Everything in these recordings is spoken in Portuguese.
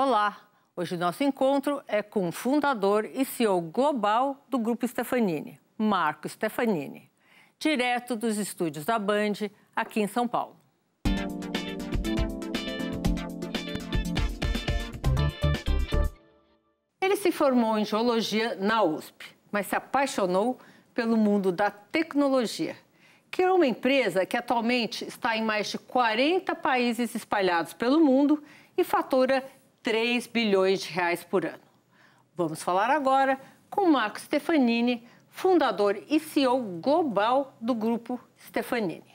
Olá! Hoje nosso encontro é com o fundador e CEO global do Grupo Stefanini, Marco Stefanini, direto dos estúdios da Band, aqui em São Paulo. Ele se formou em geologia na USP, mas se apaixonou pelo mundo da tecnologia criou é uma empresa que atualmente está em mais de 40 países espalhados pelo mundo e fatura 3 bilhões de reais por ano. Vamos falar agora com Marco Stefanini, fundador e CEO global do grupo Stefanini.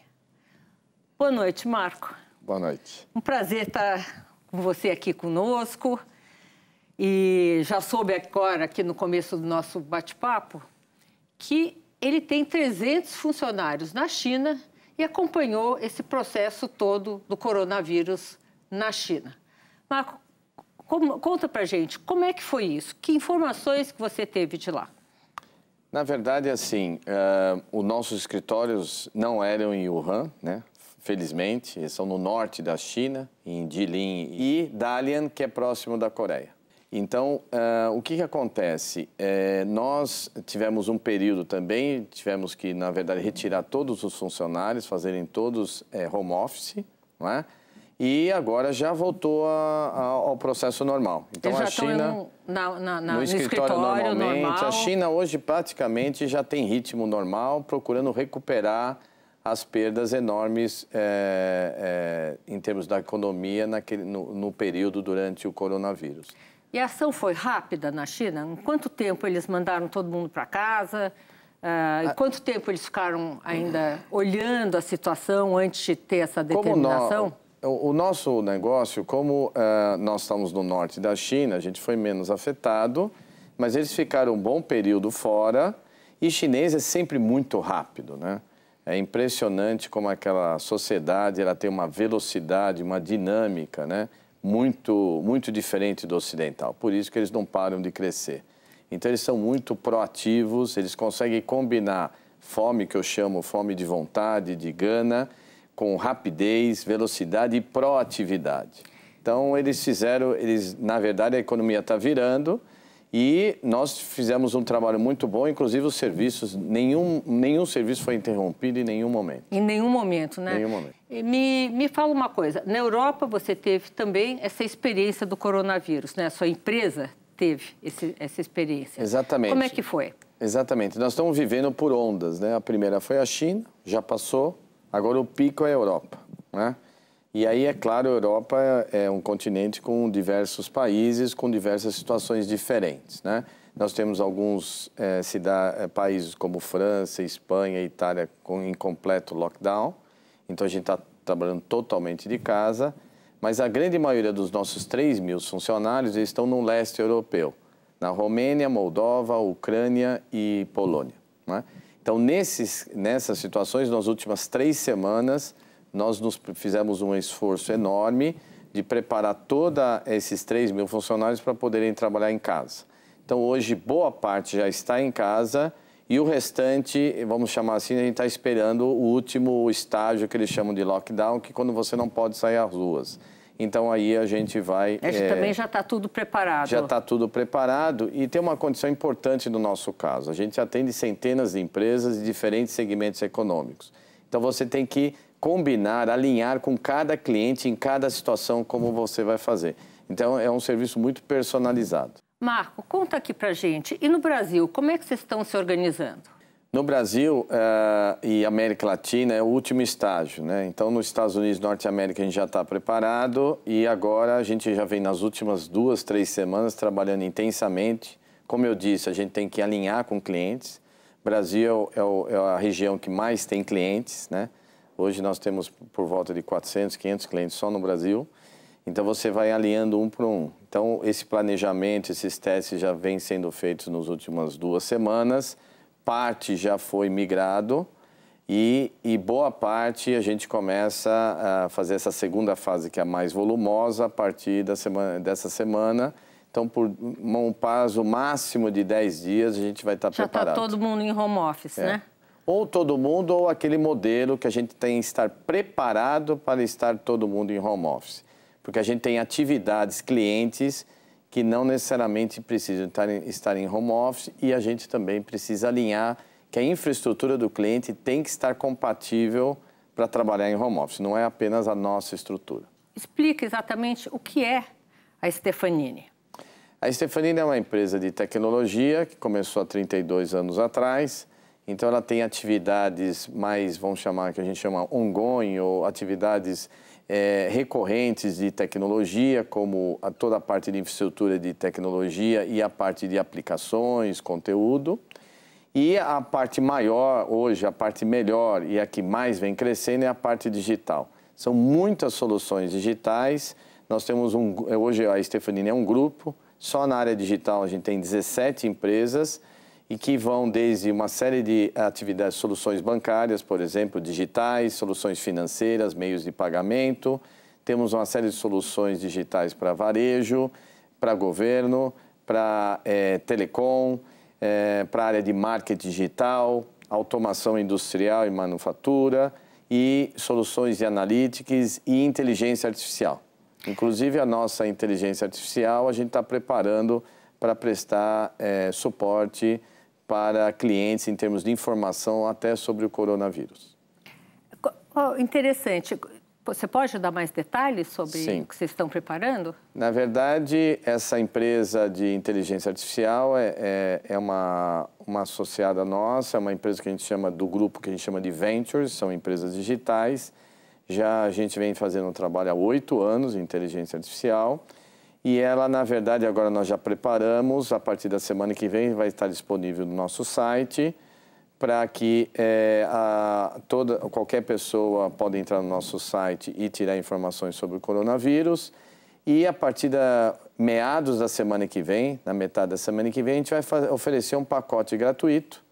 Boa noite, Marco. Boa noite. Um prazer estar com você aqui conosco. E já soube agora, aqui no começo do nosso bate-papo, que ele tem 300 funcionários na China e acompanhou esse processo todo do coronavírus na China. Marco, como, conta para gente, como é que foi isso? Que informações que você teve de lá? Na verdade, assim, uh, os nossos escritórios não eram em Wuhan, né? Felizmente, eles são no norte da China, em Jilin e Dalian, que é próximo da Coreia. Então, uh, o que, que acontece? É, nós tivemos um período também, tivemos que, na verdade, retirar todos os funcionários, fazerem todos é, home office, não é? e agora já voltou a, a, ao processo normal. Então Eles a China no, na, na, na, no, escritório, no escritório normalmente, normal. a China hoje praticamente já tem ritmo normal, procurando recuperar as perdas enormes é, é, em termos da economia naquele, no, no período durante o coronavírus. E a ação foi rápida na China? Em quanto tempo eles mandaram todo mundo para casa? Uh, quanto tempo eles ficaram ainda olhando a situação antes de ter essa determinação? Como, o, nosso negócio, como uh, nós estamos no norte da China, a gente foi menos afetado, mas eles ficaram um bom período fora e chinês é sempre muito rápido, né? É impressionante como aquela sociedade ela tem uma velocidade, uma dinâmica, né? Muito, muito diferente do ocidental. Por isso que eles não param de crescer. Então eles são muito proativos, eles conseguem combinar fome que eu chamo fome de vontade, de gana, com rapidez, velocidade e proatividade. Então eles fizeram, eles na verdade a economia está virando e nós fizemos um trabalho muito bom, inclusive os serviços, nenhum, nenhum serviço foi interrompido em nenhum momento. Em nenhum momento, né? Em Nenhum momento. Me, me fala uma coisa, na Europa você teve também essa experiência do coronavírus, né? A sua empresa teve esse, essa experiência. Exatamente. Como é que foi? Exatamente. Nós estamos vivendo por ondas, né? A primeira foi a China, já passou. Agora o pico é a Europa, né? E aí, é claro, a Europa é, é um continente com diversos países, com diversas situações diferentes, né? Nós temos alguns é, é países como França, Espanha, Itália com, incompleto lockdown, então a gente está trabalhando totalmente de casa, mas a grande maioria dos nossos 3 mil funcionários estão no leste europeu, na Romênia, Moldova, Ucrânia e Polônia, né? Então, nesses, nessas situações, nas últimas três semanas, nós nos fizemos um esforço enorme de preparar todos esses 3 mil funcionários para poderem trabalhar em casa. Então, hoje, boa parte já está em casa e o restante, vamos chamar assim, a gente está esperando o último estágio que eles chamam de lockdown, que é quando você não pode sair às ruas. Então aí a gente vai. Esse é, eh, também já está tudo preparado. Já está tudo preparado e tem uma condição importante no nosso caso. A gente atende centenas de empresas de diferentes segmentos econômicos. Então você tem que combinar, alinhar com cada cliente em cada situação como você vai fazer. Então é um serviço muito personalizado. Marco, conta aqui pra gente. E no Brasil, como é que vocês estão se organizando? No Brasil uh, e América Latina é o último estágio, né? Então, nos Estados Unidos e Norte América a gente já está preparado e agora a gente já vem nas últimas duas, três semanas trabalhando intensamente. Como eu disse, a gente tem que alinhar com clientes. Brasil é, o, é, é a região que mais tem clientes, né? Hoje nós temos por volta de 400, 500 clientes só no Brasil. Então, você vai alinhando um por um. Então, esse planejamento, esses testes já vêm sendo feitos nas últimas duas semanas parte já foi migrado e, e, boa parte a gente começa a fazer essa segunda fase, que é a mais volumosa, a partir da semana, dessa semana. Então, por um prazo máximo de 10 dias, a gente vai estar já tá preparado. Já está todo mundo em home office, é. né? Ou todo mundo, ou aquele modelo que a gente tem que estar preparado para estar todo mundo em home office. Porque a gente tem atividades, clientes que não necessariamente precisam estar em home office e a gente também precisa alinhar que a infraestrutura do cliente tem que estar compatível para trabalhar em home office, não é apenas a nossa estrutura. Explica exatamente o que é a Stefanini. A Stefanini é uma empresa de tecnologia que começou há 32 anos atrás, então ela tem atividades mais, vamos chamar, que a gente chama ongoing, ou atividades é, recorrentes de tecnologia, como a, toda a parte de infraestrutura de tecnologia e a parte de aplicações, conteúdo. E a parte maior hoje, a parte melhor e a que mais vem crescendo é a parte digital. São muitas soluções digitais. Nós temos um, hoje a Stefanini é um grupo, só na área digital a gente tem 17 empresas e que vão desde uma série de atividades, soluções bancárias, por exemplo, digitais, soluções financeiras, meios de pagamento. Temos uma série de soluções digitais para varejo, para governo, para é, telecom, é, para a área de marketing digital, automação industrial e manufatura e soluções de analytics e inteligência artificial. Inclusive a nossa inteligência artificial a gente está preparando para prestar é, suporte para clientes em termos de informação até sobre o coronavírus. Oh, interessante. Você pode dar mais detalhes sobre Sim. o que vocês estão preparando? Na verdade, essa empresa de inteligência artificial é, é, é, uma, uma associada nossa, é uma empresa que a gente chama do grupo que a gente chama de Ventures, são empresas digitais. Já a gente vem fazendo um trabalho há oito anos em inteligência artificial e ela, na verdade, agora nós já preparamos, a partir da semana que vem vai estar disponível no nosso site para que é, a, toda, qualquer pessoa pode entrar no nosso site e tirar informações sobre o coronavírus. E a partir da meados da semana que vem, na metade da semana que vem, a gente vai fazer, oferecer um pacote gratuito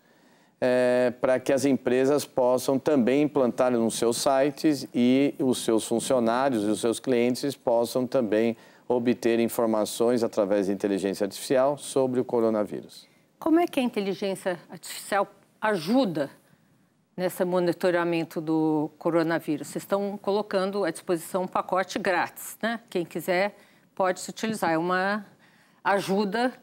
é, para que as empresas possam também implantar nos seus sites e os seus funcionários e os seus clientes possam também obter informações através da inteligência artificial sobre o coronavírus. Como é que a inteligência artificial ajuda nesse monitoramento do coronavírus? Vocês estão colocando à disposição um pacote grátis, né? Quem quiser pode se utilizar. É uma ajuda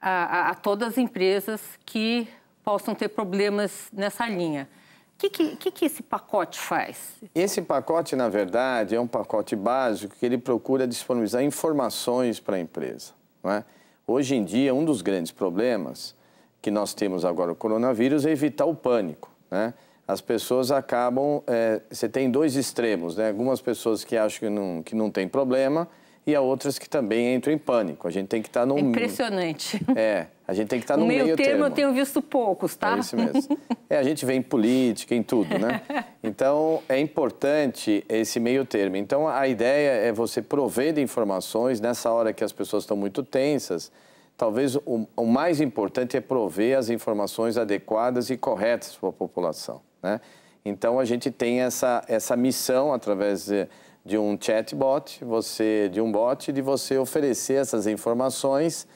a, a, a todas as empresas que possam ter problemas nessa linha. O que, que, que, esse pacote faz? Esse pacote, na verdade, é um pacote básico que ele procura disponibilizar informações para a empresa. É? Hoje em dia, um dos grandes problemas que nós temos agora o coronavírus é evitar o pânico. Né? As pessoas acabam... É, você tem dois extremos, né? Algumas pessoas que acham que não, que não tem problema e há outras que também entram em pânico. A gente tem que estar tá no... É impressionante. É, a gente tem que estar tá no meio, meio termo. termo eu tenho visto poucos, tá? É isso mesmo. É, a gente vê em política, em tudo, né? Então, é importante esse meio termo. Então, a ideia é você prover de informações nessa hora que as pessoas estão muito tensas. Talvez o, o mais importante é prover as informações adequadas e corretas para a população, né? Então, a gente tem essa, essa missão através... De, de um chatbot, você de um bot, de você oferecer essas informações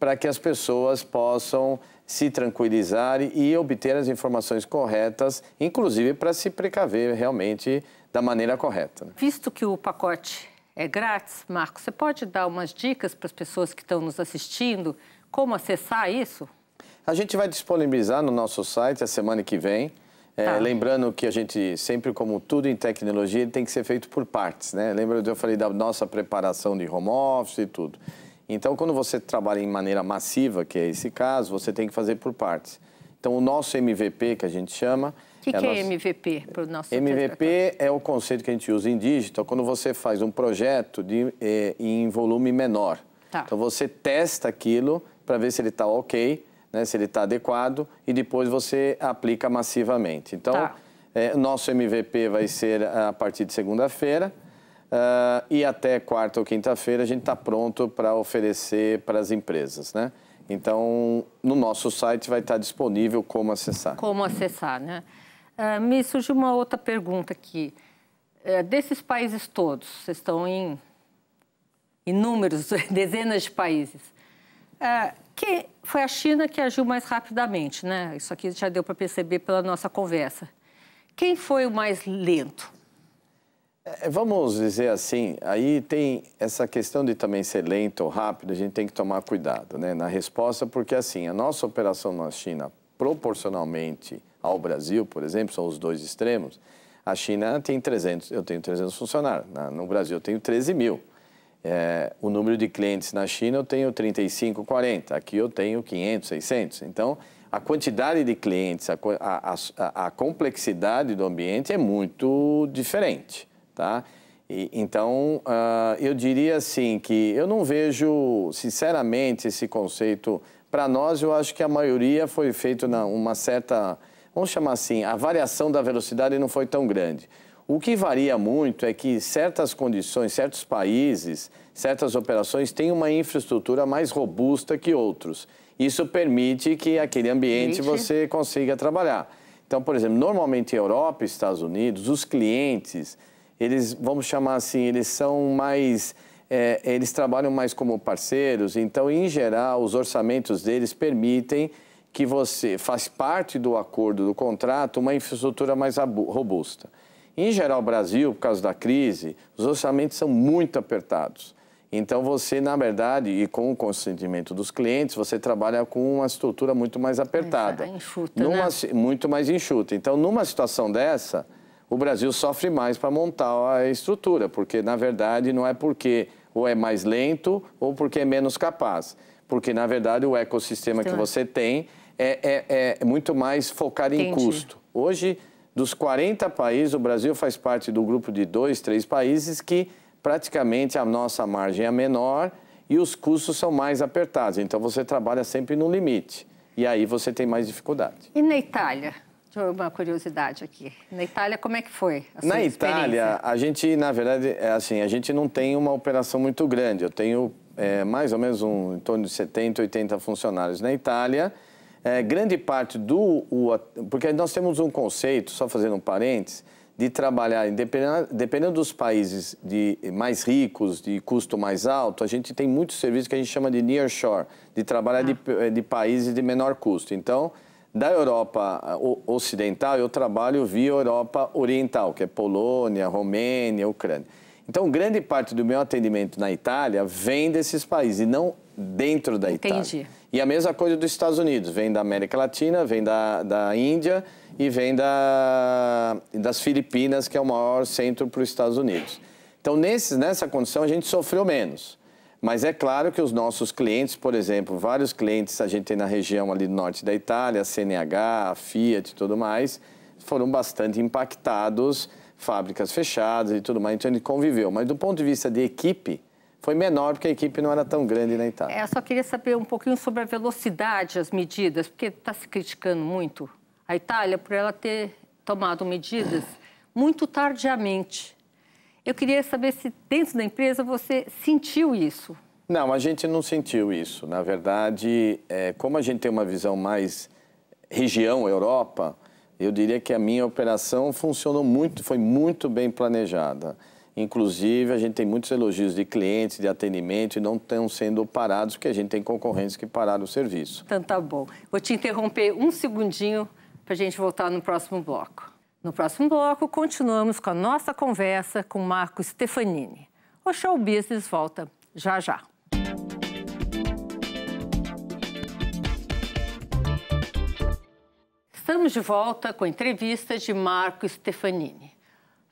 para que as pessoas possam se tranquilizar e obter as informações corretas, inclusive para se precaver realmente da maneira correta. Né? Visto que o pacote é grátis, Marcos, você pode dar umas dicas para as pessoas que estão nos assistindo como acessar isso? A gente vai disponibilizar no nosso site a semana que vem é, tá. lembrando que a gente sempre, como tudo em tecnologia, tem que ser feito por partes, né? Lembra que eu falei da nossa preparação de home office e tudo. Então, quando você trabalha em maneira massiva, que é esse caso, você tem que fazer por partes. Então, o nosso MVP, que a gente chama... O que, é, é MVP para o nosso... MVP é o conceito que a gente usa em digital, quando você faz um projeto de, eh, em volume menor. Tá. Então, você testa aquilo para ver se ele está ok, né, se ele está adequado, e depois você aplica massivamente. Então, tá. é, nosso MVP vai ser a partir de segunda-feira. Uh, e até quarta ou quinta-feira a gente está pronto para oferecer para as empresas, né? Então, no nosso site vai estar tá disponível como acessar. Como acessar, né? Uh, me surgiu uma outra pergunta aqui. Uh, desses países todos, vocês estão em inúmeros, dezenas de países. Ah, que foi a China que agiu mais rapidamente, né? Isso aqui já deu para perceber pela nossa conversa. Quem foi o mais lento? É, é, vamos dizer assim, aí tem essa questão de também ser lento ou rápido, a gente tem que tomar cuidado né, na resposta, porque assim, a nossa operação na China, proporcionalmente ao Brasil, por exemplo, são os dois extremos, a China tem 300, eu tenho 300 funcionários, na, no Brasil eu tenho 13 mil. É, o número de clientes na China eu tenho 35, 40, aqui eu tenho 500, 600. Então, a quantidade de clientes, a, a, a, a complexidade do ambiente é muito diferente, tá? E, então, uh, eu diria assim que eu não vejo, sinceramente, esse conceito. Para nós, eu acho que a maioria foi feito uma certa, vamos chamar assim, a variação da velocidade não foi tão grande. O que varia muito é que certas condições, certos países, certas operações têm uma infraestrutura mais robusta que outros. Isso permite que aquele ambiente você consiga trabalhar. Então, por exemplo, normalmente em Europa e Estados Unidos, os clientes, eles, vamos chamar assim, eles são mais. É, eles trabalham mais como parceiros, então, em geral, os orçamentos deles permitem que você faça parte do acordo, do contrato, uma infraestrutura mais robusta. Em geral, o Brasil, por causa da crise, os orçamentos são muito apertados. Então, você, na verdade, e com o consentimento dos clientes, você trabalha com uma estrutura muito mais apertada. enxuta, numa, né? Muito mais enxuta. Então, numa situação dessa, o Brasil sofre mais para montar a estrutura, porque, na verdade, não é porque ou é mais lento ou porque é menos capaz. Porque, na verdade, o ecossistema então, que você tem é, é, é muito mais focado entendi. em custo. Hoje, dos 40 países, o Brasil faz parte do grupo de dois, três países que praticamente a nossa margem é menor e os custos são mais apertados. Então você trabalha sempre no limite e aí você tem mais dificuldade. E na Itália? Uma curiosidade aqui. Na Itália, como é que foi? na Itália, a gente, na verdade, é assim, a gente não tem uma operação muito grande. Eu tenho é, mais ou menos um, em torno de 70, 80 funcionários na Itália. É, grande parte do. O, porque nós temos um conceito, só fazendo um parênteses, de trabalhar, dependendo, dependendo dos países de, mais ricos, de custo mais alto, a gente tem muitos serviços que a gente chama de nearshore, de trabalhar ah. de, de países de menor custo. Então, da Europa Ocidental, eu trabalho via Europa Oriental, que é Polônia, Romênia, Ucrânia. Então, grande parte do meu atendimento na Itália vem desses países e não dentro da Entendi. Itália. Entendi. E a mesma coisa dos Estados Unidos, vem da América Latina, vem da, da Índia e vem da, das Filipinas, que é o maior centro para os Estados Unidos. Então, nesse, nessa condição, a gente sofreu menos. Mas é claro que os nossos clientes, por exemplo, vários clientes a gente tem na região ali do norte da Itália, a CNH, a Fiat e tudo mais, foram bastante impactados, fábricas fechadas e tudo mais, então gente conviveu. Mas do ponto de vista de equipe, foi menor, porque a equipe não era tão grande na né, Itália. É, eu só queria saber um pouquinho sobre a velocidade, as medidas, porque está se criticando muito a Itália por ela ter tomado medidas muito tardiamente. Eu queria saber se dentro da empresa você sentiu isso. Não, a gente não sentiu isso. Na verdade, é, como a gente tem uma visão mais região Europa, eu diria que a minha operação funcionou muito, foi muito bem planejada. Inclusive, a gente tem muitos elogios de clientes, de atendimento, e não estão sendo parados, porque a gente tem concorrentes que pararam o serviço. Então tá bom. Vou te interromper um segundinho para a gente voltar no próximo bloco. No próximo bloco, continuamos com a nossa conversa com Marco Stefanini. O Show Business volta já já. Estamos de volta com a entrevista de Marco Stefanini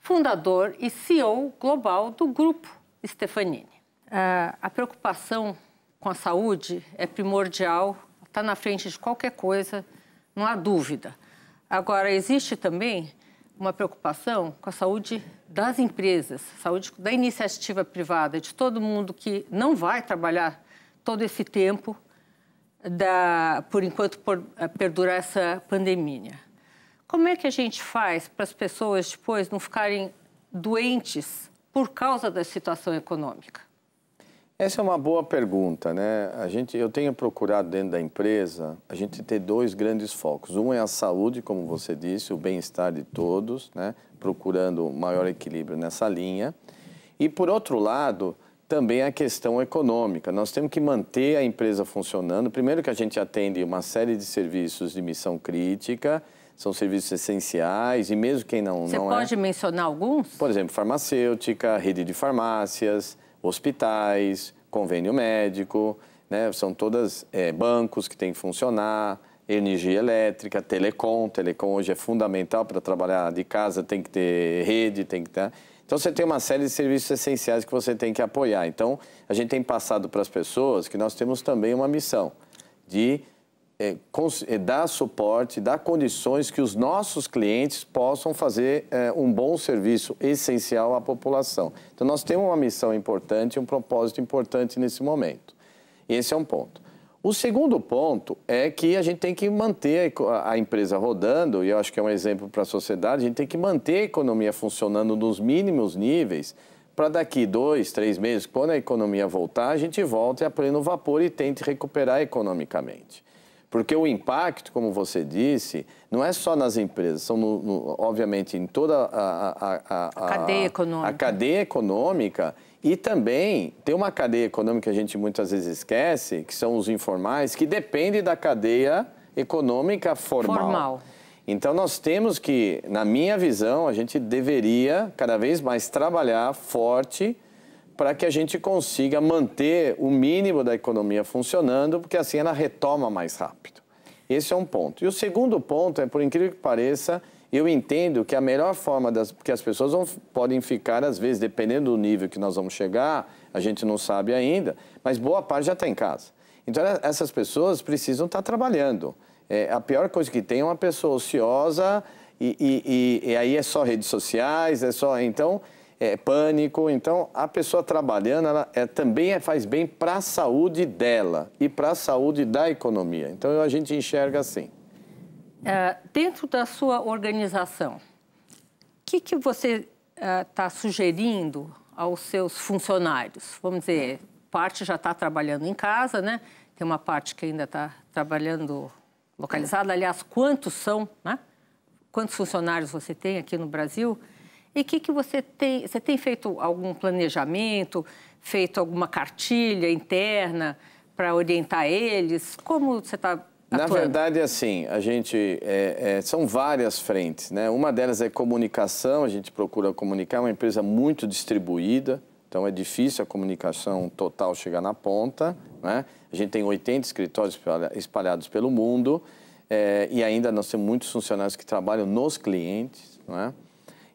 fundador e CEO global do grupo Stefanini. A preocupação com a saúde é primordial, está na frente de qualquer coisa, não há dúvida. Agora, existe também uma preocupação com a saúde das empresas, saúde da iniciativa privada, de todo mundo que não vai trabalhar todo esse tempo, da, por enquanto, por eh, perdurar essa pandemia. Como é que a gente faz para as pessoas depois não ficarem doentes por causa da situação econômica? Essa é uma boa pergunta, né? A gente, eu tenho procurado dentro da empresa a gente ter dois grandes focos. Um é a saúde, como você disse, o bem-estar de todos, né? Procurando maior equilíbrio nessa linha. E por outro lado, também a questão econômica. Nós temos que manter a empresa funcionando. Primeiro que a gente atende uma série de serviços de missão crítica são serviços essenciais e mesmo quem não, Você não é... Você pode mencionar alguns? Por exemplo, farmacêutica, rede de farmácias, hospitais, convênio médico, né? são todas é, bancos que têm que funcionar, energia elétrica, telecom, telecom hoje é fundamental para trabalhar de casa, tem que ter rede, tem que ter... Então, você tem uma série de serviços essenciais que você tem que apoiar. Então, a gente tem passado para as pessoas que nós temos também uma missão de é, é, dar suporte, dar condições que os nossos clientes possam fazer é, um bom serviço essencial à população. Então, nós temos uma missão importante, um propósito importante nesse momento. Esse é um ponto. O segundo ponto é que a gente tem que manter a empresa rodando, e eu acho que é um exemplo para a sociedade, a gente tem que manter a economia funcionando nos mínimos níveis, para daqui dois, três meses, quando a economia voltar, a gente volte a pleno vapor e tente recuperar economicamente. Porque o impacto, como você disse, não é só nas empresas, são, no, no, obviamente, em toda a, a, a, a cadeia econômica. a cadeia econômica e também tem uma cadeia econômica que a gente muitas vezes esquece, que são os informais, que depende da cadeia econômica formal. formal. Então, nós temos que, na minha visão, a gente deveria cada vez mais trabalhar forte para que a gente consiga manter o mínimo da economia funcionando, porque assim ela retoma mais rápido. Esse é um ponto. E o segundo ponto é, por incrível que pareça, eu entendo que a melhor forma das, porque as pessoas vão, podem ficar, às vezes, dependendo do nível que nós vamos chegar, a gente não sabe ainda, mas boa parte já está em casa. Então, é, essas pessoas precisam estar trabalhando. É, a pior coisa que tem é uma pessoa ociosa e, e, e, e aí é só redes sociais, é só. Então, é, pânico. Então, a pessoa trabalhando, ela é, também é, faz bem para a saúde dela e para a saúde da economia. Então, a gente enxerga assim. É, dentro da sua organização, o que, que você está é, sugerindo aos seus funcionários? Vamos dizer, parte já está trabalhando em casa, né? Tem uma parte que ainda está trabalhando localizada. Aliás, quantos são, né? Quantos funcionários você tem aqui no Brasil? E o que, que você tem? Você tem feito algum planejamento, feito alguma cartilha interna para orientar eles? Como você está na verdade, assim, a gente é, é, são várias frentes, né? Uma delas é comunicação, a gente procura comunicar, é uma empresa muito distribuída, então é difícil a comunicação total chegar na ponta, né? A gente tem 80 escritórios espalhados pelo mundo é, e ainda nós temos muitos funcionários que trabalham nos clientes, é?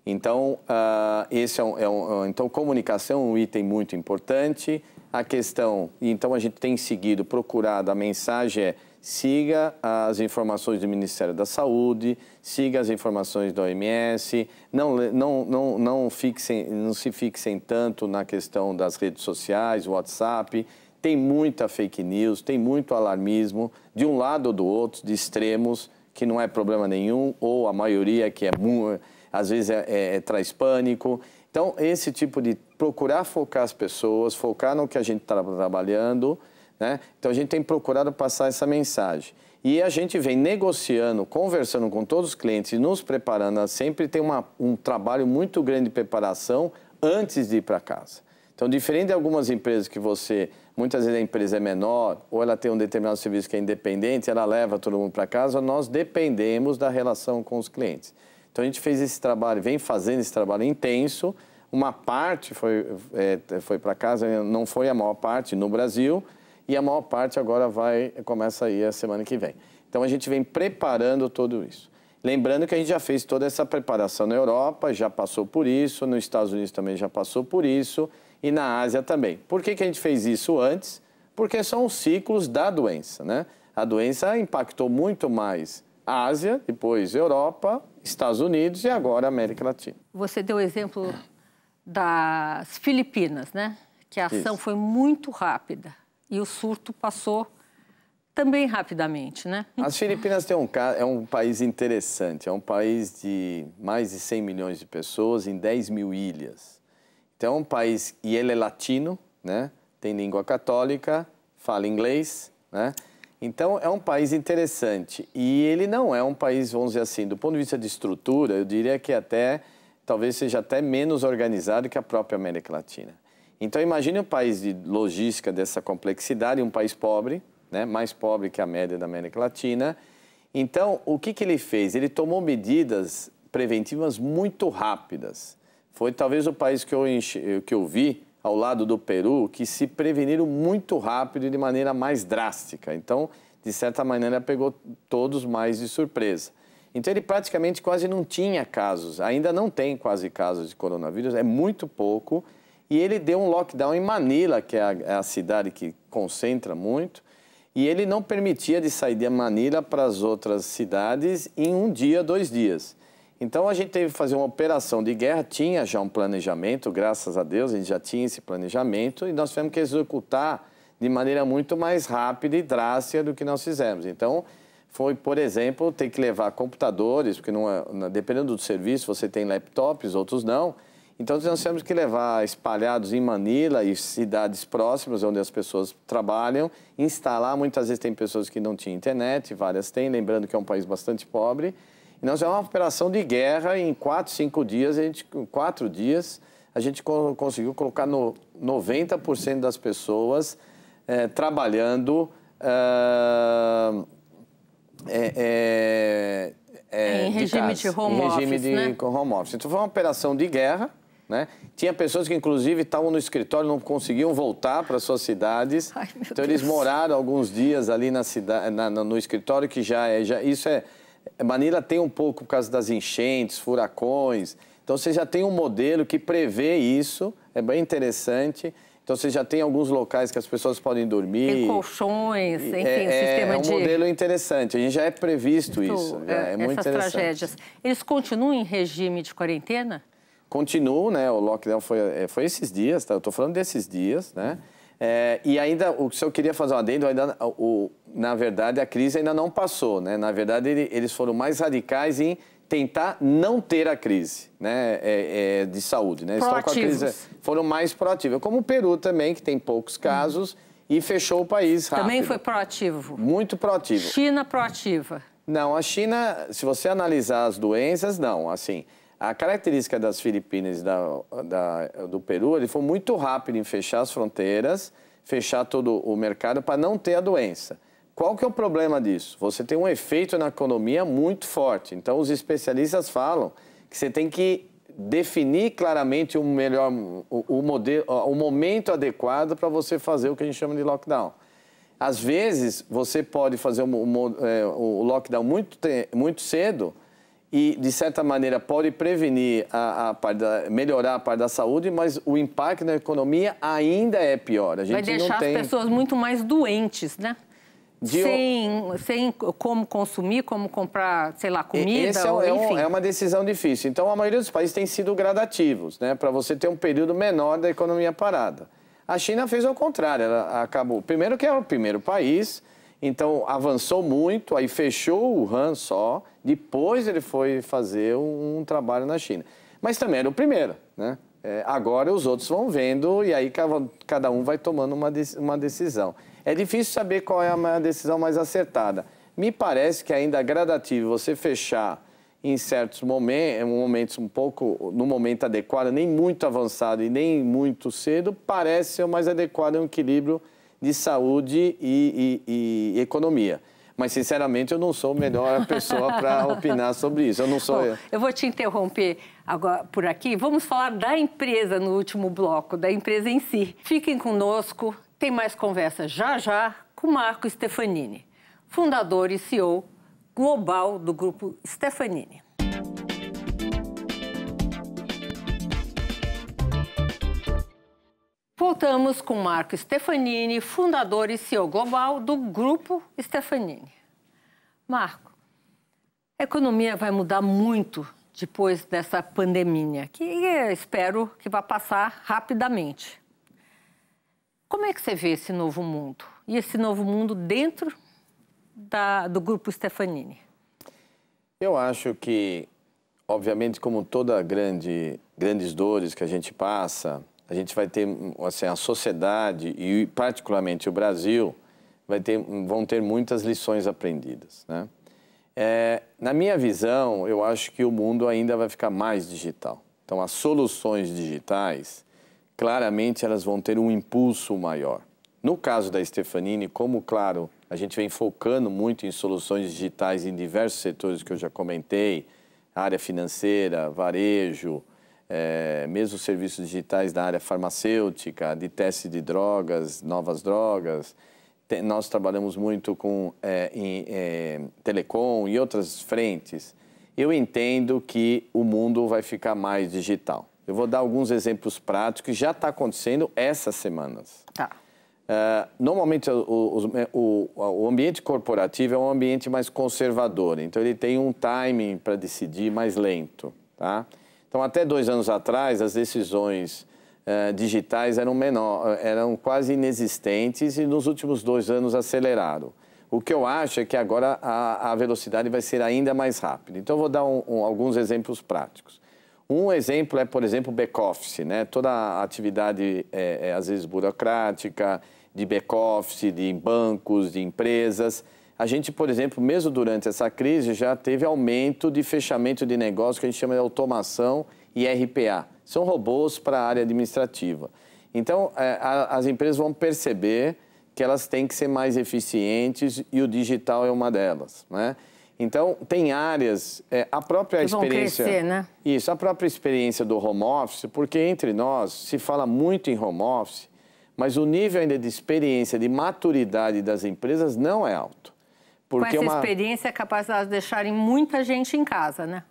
Então, uh, esse é, é um, é um, então, comunicação é um item muito importante. A questão, então a gente tem seguido, procurado, a mensagem é siga as informações do Ministério da Saúde, siga as informações da OMS, não, não, não, não, fixem, não se fixem tanto na questão das redes sociais, WhatsApp. Tem muita fake news, tem muito alarmismo, de um lado ou do outro, de extremos, que não é problema nenhum, ou a maioria que é muito às vezes é, é, é, traz pânico. Então, esse tipo de procurar focar as pessoas, focar no que a gente está trabalhando, né? Então, a gente tem procurado passar essa mensagem. E a gente vem negociando, conversando com todos os clientes, nos preparando, sempre tem uma, um trabalho muito grande de preparação antes de ir para casa. Então, diferente de algumas empresas que você, muitas vezes a empresa é menor, ou ela tem um determinado serviço que é independente, ela leva todo mundo para casa, nós dependemos da relação com os clientes. Então a gente fez esse trabalho, vem fazendo esse trabalho intenso. Uma parte foi, é, foi para casa, não foi a maior parte no Brasil, e a maior parte agora vai começa aí a semana que vem. Então a gente vem preparando tudo isso. Lembrando que a gente já fez toda essa preparação na Europa, já passou por isso, nos Estados Unidos também já passou por isso e na Ásia também. Por que, que a gente fez isso antes? Porque são os ciclos da doença, né? A doença impactou muito mais a Ásia, depois Europa, Estados Unidos e agora América Latina. Você deu o exemplo é. das Filipinas, né? Que a ação Isso. foi muito rápida e o surto passou também rapidamente, né? As Filipinas tem um, é um país interessante, é um país de mais de 100 milhões de pessoas em 10 mil ilhas. Então, é um país, e ele é latino, né? Tem língua católica, fala inglês, né? Então, é um país interessante. E ele não é um país, vamos dizer assim, do ponto de vista de estrutura, eu diria que até, talvez seja até menos organizado que a própria América Latina. Então, imagine um país de logística dessa complexidade, um país pobre, né, mais pobre que a média da América Latina. Então, o que, que ele fez? Ele tomou medidas preventivas muito rápidas. Foi talvez o país que eu, enche, que eu vi ao lado do Peru que se preveniram muito rápido e de maneira mais drástica. Então, de certa maneira, pegou todos mais de surpresa. Então, ele praticamente quase não tinha casos, ainda não tem quase casos de coronavírus, é muito pouco. E ele deu um lockdown em Manila, que é a, é a cidade que concentra muito, e ele não permitia de sair de Manila para as outras cidades em um dia, dois dias. Então a gente teve que fazer uma operação de guerra, tinha já um planejamento, graças a Deus, a gente já tinha esse planejamento e nós tivemos que executar de maneira muito mais rápida e drástica do que nós fizemos. Então foi, por exemplo, ter que levar computadores, porque é, né, dependendo do serviço você tem laptops, outros não. Então nós tivemos que levar espalhados em Manila e cidades próximas onde as pessoas trabalham, instalar, muitas vezes tem pessoas que não tinham internet, várias têm, lembrando que é um país bastante pobre. E nós é uma operação de guerra em quatro, cinco dias, a gente, quatro dias, a gente conseguiu colocar no 90% das pessoas é, trabalhando. Uh, é, é, em, regime de, de em regime office, de né? home office. Então foi uma operação de guerra. Né? Tinha pessoas que, inclusive, estavam no escritório não conseguiam voltar para suas cidades. Ai, então, Deus. eles moraram alguns dias ali na cidade, na, no escritório, que já é. Já, isso é Manila tem um pouco por causa das enchentes, furacões. Então você já tem um modelo que prevê isso, é bem interessante. Então você já tem alguns locais que as pessoas podem dormir. Tem colchões, enfim, é, é, sistema é um de... É um modelo interessante, a gente já é previsto Estou, isso, é, é, muito interessante. Essas tragédias. Eles continuam em regime de quarentena? Continuam, né, o lockdown foi, é, foi esses dias, tá? eu estou falando desses dias, né? É, e ainda, o que eu queria fazer um adendo, ainda, o, na verdade, a crise ainda não passou, né? Na verdade, ele, eles foram mais radicais em tentar não ter a crise né, é, é, de saúde. Né? Estão com a crise, é, foram mais proativos. Como o Peru também, que tem poucos hum. casos, hum. e fechou o país rápido. Também foi proativo. Muito proativo. China proativa. Não, a China, se você analisar as doenças, não. Assim, a característica das Filipinas e da, da, do Peru, ele foi muito rápido em fechar as fronteiras, fechar todo o mercado para não ter a doença. Qual que é o problema disso? Você tem um efeito na economia muito forte. Então, os especialistas falam que você tem que definir claramente o melhor, o, o, modelo, o momento adequado para você fazer o que a gente chama de lockdown. Às vezes, você pode fazer o, é, o lockdown muito, muito cedo e, de certa maneira, pode prevenir, a, a da, melhorar a parte da saúde, mas o impacto na economia ainda é pior. A gente Vai deixar tem... as pessoas muito mais doentes, né? De... Sem, sem como consumir, como comprar, sei lá, comida, Esse é, ou, é, é uma decisão difícil. Então, a maioria dos países tem sido gradativos, né? Para você ter um período menor da economia parada. A China fez ao contrário, ela acabou... Primeiro que é o primeiro país, então avançou muito, aí fechou o Han só depois ele foi fazer um, um trabalho na China. Mas também era o primeiro, né? É, agora os outros vão vendo e aí cada um vai tomando uma, de, uma decisão. É difícil saber qual é a decisão mais acertada. Me parece que ainda é gradativo você fechar em certos momentos, momentos um pouco, no momento adequado, nem muito avançado e nem muito cedo, parece ser o mais adequado em é um equilíbrio de saúde e, e, e economia. Mas, sinceramente, eu não sou a melhor pessoa para opinar sobre isso. Eu não sou Bom, eu. Eu vou te interromper agora por aqui. Vamos falar da empresa no último bloco, da empresa em si. Fiquem conosco. Tem mais conversa já já com Marco Stefanini, fundador e CEO global do grupo Stefanini. Voltamos com Marco Stefanini, fundador e CEO global do Grupo Stefanini. Marco, a economia vai mudar muito depois dessa pandemia, que espero que vá passar rapidamente. Como é que você vê esse novo mundo? E esse novo mundo dentro da, do Grupo Stefanini? Eu acho que, obviamente, como toda grande, grandes dores que a gente passa, a gente vai ter, assim, a sociedade e particularmente o Brasil vai ter, vão ter muitas lições aprendidas, né? É, na minha visão, eu acho que o mundo ainda vai ficar mais digital. Então, as soluções digitais, claramente, elas vão ter um impulso maior. No caso da Stefanini, como, claro, a gente vem focando muito em soluções digitais em diversos setores que eu já comentei, área financeira, varejo, é, mesmo serviços digitais da área farmacêutica, de teste de drogas, novas drogas. nós trabalhamos muito com é, em, é, telecom e outras frentes. Eu entendo que o mundo vai ficar mais digital. Eu vou dar alguns exemplos práticos que já está acontecendo essas semanas. Tá. É, normalmente o, o, é, o, ambiente corporativo é um ambiente mais conservador, então ele tem um timing para decidir mais lento, tá? Então, até dois anos atrás, as decisões eh, digitais eram, menor, eh, eram quase inexistentes e nos últimos dois anos aceleraram. O que eu acho é que agora a, a velocidade vai ser ainda mais rápida. Então, vou dar um, um, alguns exemplos práticos. Um exemplo é, por exemplo, back-office, né? toda a atividade, é, é, às vezes, burocrática, de back-office, de bancos, de empresas a gente, por exemplo, mesmo durante essa crise, já teve aumento de fechamento de negócio que a gente chama de automação e RPA. São robôs para a área administrativa. Então, é, as empresas vão perceber que elas têm que ser mais eficientes e o digital é uma delas, né? Então, tem áreas, é, a própria que vão experiência... Crescer, né? Isso, a própria experiência do home office, porque entre nós se fala muito em home office, mas o nível ainda de experiência, de maturidade das empresas não é alto. Porque Com é essa uma... experiência é capaz de deixarem muita gente em casa, né?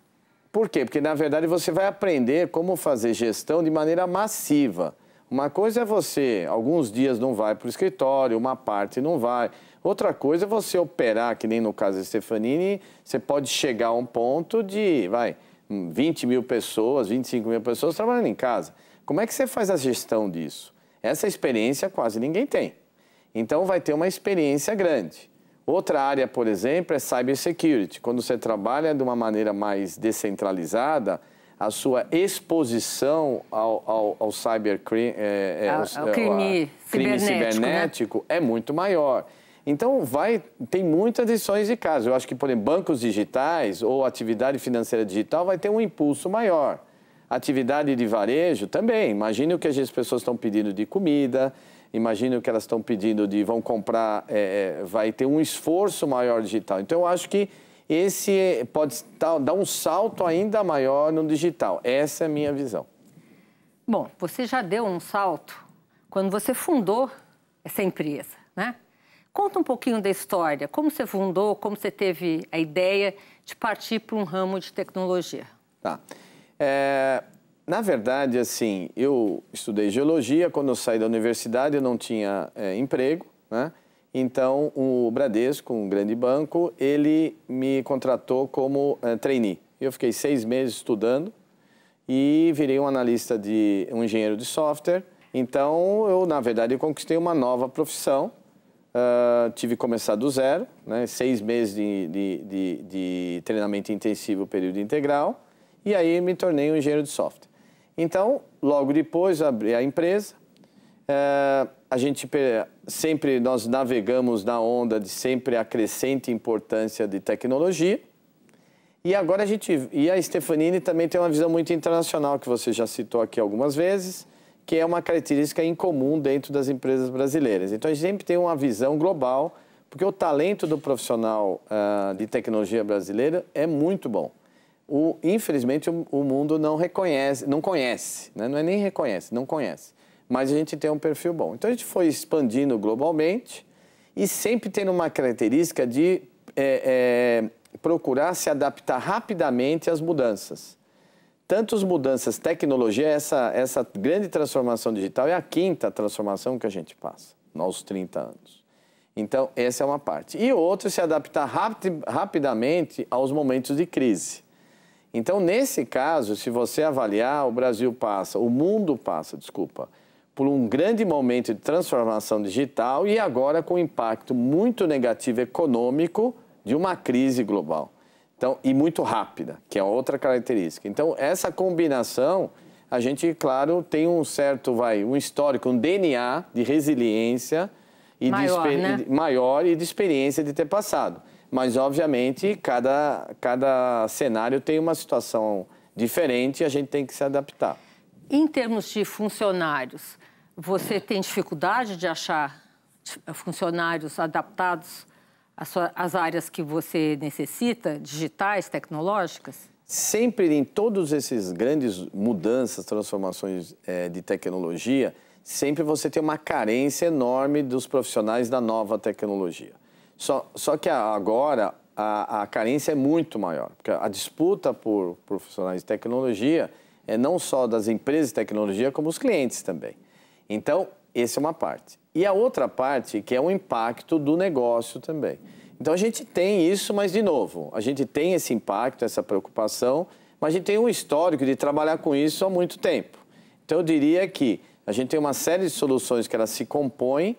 Por quê? Porque, na verdade, você vai aprender como fazer gestão de maneira massiva. Uma coisa é você, alguns dias não vai para o escritório, uma parte não vai. Outra coisa é você operar, que nem no caso da Stefanini, você pode chegar a um ponto de, vai, 20 mil pessoas, 25 mil pessoas trabalhando em casa. Como é que você faz a gestão disso? Essa experiência quase ninguém tem. Então vai ter uma experiência grande. Outra área, por exemplo, é cybersecurity. Quando você trabalha de uma maneira mais descentralizada, a sua exposição ao, ao, ao cybercrime, é, é, ao, ao crime, crime, cibernético, né? cibernético né? é muito maior. Então, vai, tem muitas lições de caso. Eu acho que, por exemplo, bancos digitais ou atividade financeira digital vai ter um impulso maior. Atividade de varejo também. Imagine o que as pessoas estão pedindo de comida, Imagino o que elas estão pedindo de vão comprar, é, é, vai ter um esforço maior digital. Então, eu acho que esse pode dar um salto ainda maior no digital. Essa é a minha visão. Bom, você já deu um salto quando você fundou essa empresa, né? Conta um pouquinho da história, como você fundou, como você teve a ideia de partir para um ramo de tecnologia. Tá. É, na verdade, assim, eu estudei geologia, quando eu saí da universidade eu não tinha é, emprego, né? Então, o Bradesco, um grande banco, ele me contratou como é, trainee. Eu fiquei seis meses estudando e virei um analista de um engenheiro de software. Então, eu, na verdade, eu conquistei uma nova profissão. Uh, tive que começar do zero, né? seis meses de, de, de, de treinamento intensivo, período integral. E aí me tornei um engenheiro de software. Então, logo depois, abri a empresa. É, a gente sempre, nós navegamos na onda de sempre a crescente importância de tecnologia. E agora a gente, e a Stefanini também tem uma visão muito internacional, que você já citou aqui algumas vezes, que é uma característica incomum dentro das empresas brasileiras. Então a gente sempre tem uma visão global, porque o talento do profissional uh, de tecnologia brasileira é muito bom o, infelizmente o, o, mundo não reconhece, não conhece, né? não é nem reconhece, não conhece. Mas a gente tem um perfil bom. Então a gente foi expandindo globalmente e sempre tendo uma característica de é, é, procurar se adaptar rapidamente às mudanças. Tanto as mudanças, tecnologia, essa, essa grande transformação digital é a quinta transformação que a gente passa, aos 30 anos. Então, essa é uma parte. E outro, se adaptar rapid, rapidamente aos momentos de crise. Então, nesse caso, se você avaliar, o Brasil passa, o mundo passa, desculpa, por um grande momento de transformação digital e agora com um impacto muito negativo econômico de uma crise global. Então, e muito rápida, que é outra característica. Então, essa combinação, a gente, claro, tem um certo, vai, um histórico, um DNA de resiliência e maior, né? de, né? maior e de experiência de ter passado. Mas, obviamente, cada, cada cenário tem uma situação diferente e a gente tem que se adaptar. Em termos de funcionários, você tem dificuldade de achar eh, funcionários adaptados às áreas que você necessita, digitais, tecnológicas? Sempre em todos esses grandes mudanças, transformações é, de tecnologia, sempre você tem uma carência enorme dos profissionais da nova tecnologia. Só, só que agora a, a carência é muito maior, porque a disputa por profissionais de tecnologia é não só das empresas de tecnologia, como os clientes também. Então, essa é uma parte. E a outra parte, que é o impacto do negócio também. Então, a gente tem isso, mas, de novo, a gente tem esse impacto, essa preocupação, mas a gente tem um histórico de trabalhar com isso há muito tempo. Então, eu diria que a gente tem uma série de soluções que elas se compõem,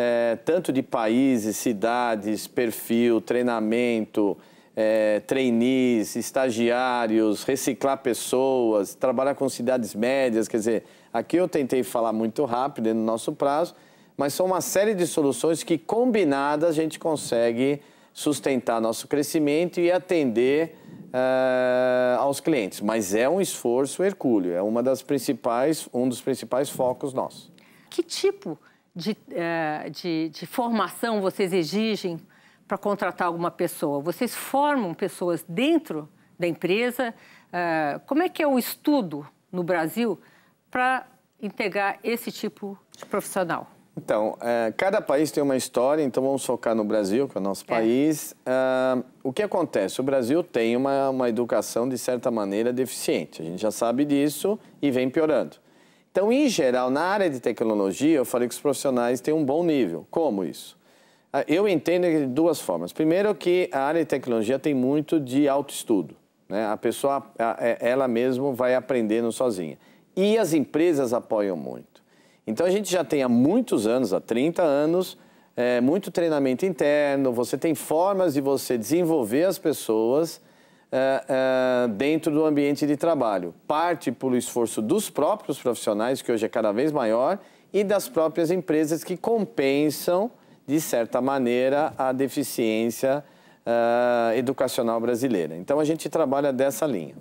é, tanto de países, cidades, perfil, treinamento, é, trainees, estagiários, reciclar pessoas, trabalhar com cidades médias. Quer dizer, aqui eu tentei falar muito rápido no nosso prazo, mas são uma série de soluções que combinadas a gente consegue sustentar nosso crescimento e atender é, aos clientes. Mas é um esforço hercúleo, é uma das principais, um dos principais focos nossos. Que tipo de, é, de, de formação vocês exigem para contratar alguma pessoa? Vocês formam pessoas dentro da empresa? É, como é que é o estudo no Brasil para integrar esse tipo de profissional? Então, é, cada país tem uma história, então vamos focar no Brasil, que é o nosso é. país. É, o que acontece? O Brasil tem uma, uma educação, de certa maneira, deficiente. A gente já sabe disso e vem piorando. Então, em geral, na área de tecnologia, eu falei que os profissionais têm um bom nível. Como isso? Ah, eu entendo de duas formas. Primeiro que a área de tecnologia tem muito de autoestudo. Né? A pessoa, é, ela mesma vai aprendendo sozinha. E as empresas apoiam muito. Então, a gente já tem há muitos anos, há 30 anos, é, muito treinamento interno, você tem formas de você desenvolver as pessoas é, é, dentro do ambiente de trabalho. Parte pelo esforço dos próprios profissionais, que hoje é cada vez maior, e das próprias empresas que compensam, de certa maneira, a deficiência uh, educacional brasileira. Então, a gente trabalha dessa linha.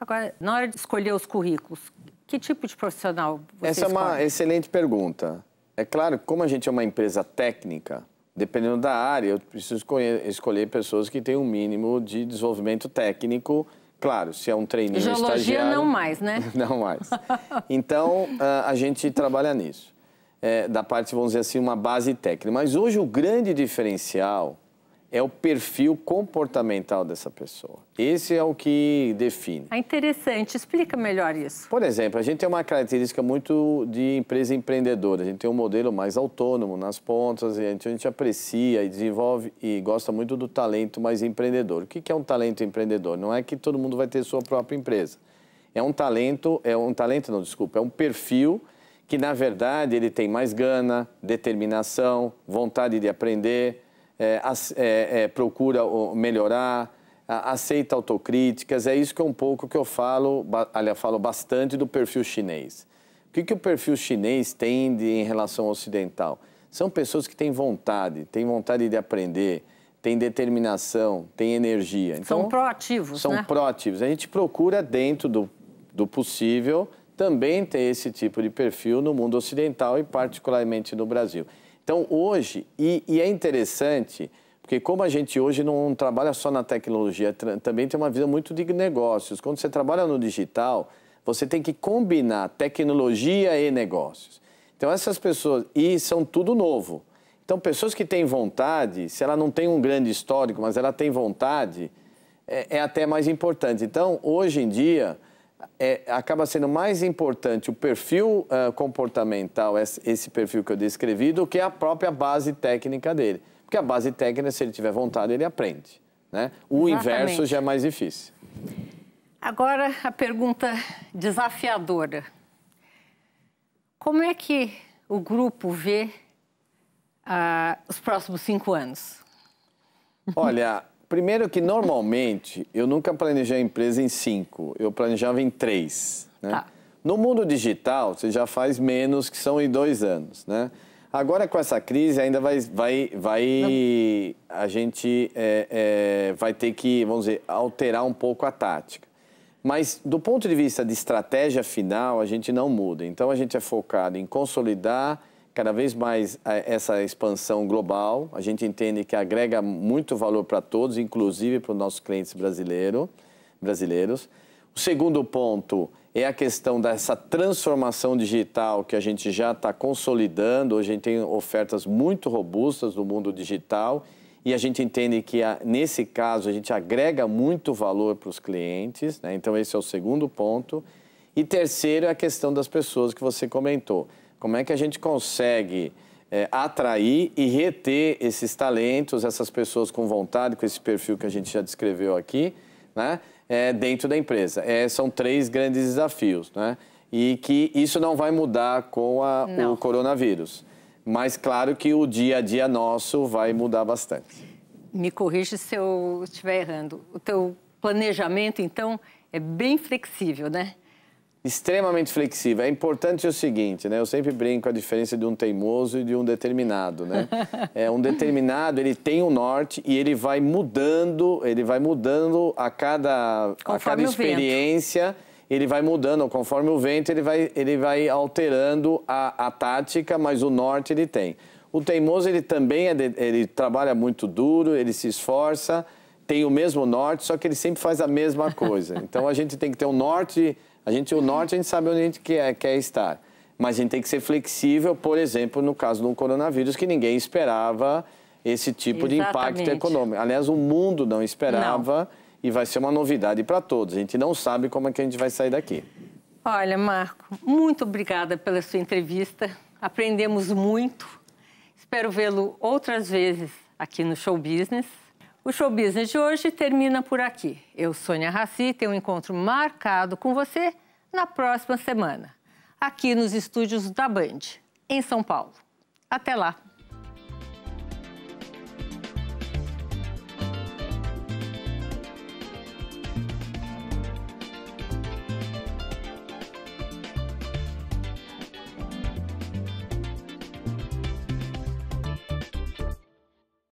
Agora, na hora de escolher os currículos, que tipo de profissional você Essa escolhe? é uma excelente pergunta. É claro como a gente é uma empresa técnica, dependendo da área, eu preciso escolher, pessoas que têm um mínimo de desenvolvimento técnico. Claro, se é um treinador. Geologia estagiário... não mais, né? não mais. Então, ah, a gente trabalha nisso. É, da parte, vamos dizer assim, uma base técnica. Mas hoje o grande diferencial é o perfil comportamental dessa pessoa. Esse é o que define. É interessante, explica melhor isso. Por exemplo, a gente tem uma característica muito de empresa empreendedora. A gente tem um modelo mais autônomo nas pontas, a gente, a gente aprecia e desenvolve e gosta muito do talento mais empreendedor. O que é um talento empreendedor? Não é que todo mundo vai ter sua própria empresa. É um talento, é um talento, não, desculpa, é um perfil que, na verdade, ele tem mais gana, determinação, vontade de aprender é, é, é, procura melhorar, aceita autocríticas. É isso que é um pouco que eu falo, aliás, falo bastante do perfil chinês. O que, que o perfil chinês tem de, em relação ao ocidental? São pessoas que têm vontade, têm vontade de aprender, têm determinação, têm energia. Então, são proativos, São né? proativos. A gente procura, dentro do, do possível, também ter esse tipo de perfil no mundo ocidental e particularmente no Brasil. Então, hoje, e, e é interessante, porque como a gente hoje não trabalha só na tecnologia, também tem uma visão muito de negócios. Quando você trabalha no digital, você tem que combinar tecnologia e negócios. Então, essas pessoas, e são tudo novo. Então, pessoas que têm vontade, se ela não tem um grande histórico, mas ela tem vontade, é, é até mais importante. Então, hoje em dia, é, acaba sendo mais importante o perfil uh, comportamental, esse perfil que eu descrevi, do que a própria base técnica dele. Porque a base técnica, se ele tiver vontade, ele aprende. Né? O Exatamente. inverso já é mais difícil. Agora, a pergunta desafiadora. Como é que o grupo vê uh, os próximos cinco anos? Olha, Primeiro que normalmente eu nunca planejei a empresa em cinco, eu planejava em três. Né? Tá. No mundo digital, você já faz menos, que são em dois anos. Né? Agora com essa crise ainda vai, vai, vai a gente é, é, vai ter que, vamos dizer, alterar um pouco a tática. Mas do ponto de vista de estratégia final, a gente não muda. Então a gente é focado em consolidar cada vez mais eh, essa expansão global. A gente entende que agrega muito valor para todos, inclusive para os nossos clientes brasileiro, brasileiros. O segundo ponto é a questão dessa transformação digital que a gente já está consolidando. Hoje a gente tem ofertas muito robustas no mundo digital e a gente entende que, nesse caso, a gente agrega muito valor para os clientes. Né? Então, esse é o segundo ponto. E terceiro é a questão das pessoas que você comentou. Como é que a gente consegue é, atrair e reter esses talentos, essas pessoas com vontade, com esse perfil que a gente já descreveu aqui, né? É, dentro da empresa. É, são três grandes desafios, né? E que isso não vai mudar com a, o coronavírus. Mas claro que o dia a dia nosso vai mudar bastante. Me corrija se eu estiver errando. O teu planejamento, então, é bem flexível, né? extremamente flexível. É importante o seguinte, né? Eu sempre brinco a diferença de um teimoso e de um determinado, né? É, um determinado, ele tem o um norte e ele vai mudando, ele vai mudando a cada, a cada experiência, ele vai mudando, conforme o vento, ele vai, ele vai alterando a, a tática, mas o norte ele tem. O teimoso, ele também, é de, ele trabalha muito duro, ele se esforça, tem o mesmo norte, só que ele sempre faz a mesma coisa. Então, a gente tem que ter um norte a gente, o norte, a gente sabe onde a gente quer, quer estar. Mas a gente tem que ser flexível, por exemplo, no caso do coronavírus, que ninguém esperava esse tipo Exatamente. de impacto econômico. Aliás, o mundo não esperava não. e vai ser uma novidade para todos. A gente não sabe como é que a gente vai sair daqui. Olha, Marco, muito obrigada pela sua entrevista. Aprendemos muito. Espero vê-lo outras vezes aqui no Show Business. O Show Business de hoje termina por aqui. Eu, Sônia Raci, tenho um encontro marcado com você na próxima semana, aqui nos estúdios da Band, em São Paulo. Até lá!